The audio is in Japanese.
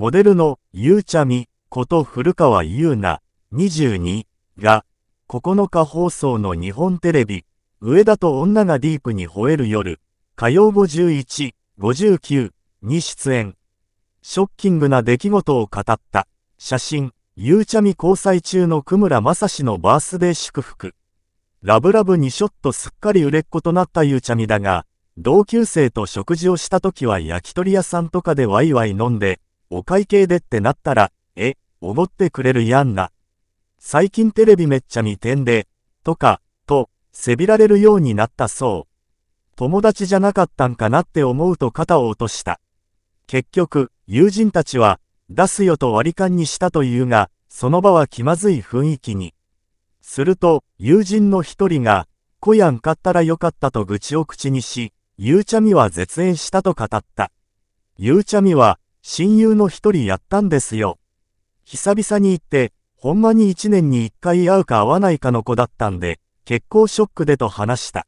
モデルのゆうちゃみこと古川優奈22が9日放送の日本テレビ上田と女がディープに吠える夜火曜51、59に出演。ショッキングな出来事を語った写真、ゆうちゃみ交際中の久村正史のバースデー祝福。ラブラブにショットすっかり売れっ子となったゆうちゃみだが、同級生と食事をした時は焼き鳥屋さんとかでワイワイ飲んで、お会計でってなったら、え、おごってくれるやんな。最近テレビめっちゃ見てんで、とか、と、せびられるようになったそう。友達じゃなかったんかなって思うと肩を落とした。結局、友人たちは、出すよと割り勘にしたというが、その場は気まずい雰囲気に。すると、友人の一人が、こやん買ったらよかったと愚痴を口にし、ゆうちゃみは絶縁したと語った。ゆうちゃみは、親友の一人やったんですよ。久々に行って、ほんまに一年に一回会うか会わないかの子だったんで、結構ショックでと話した。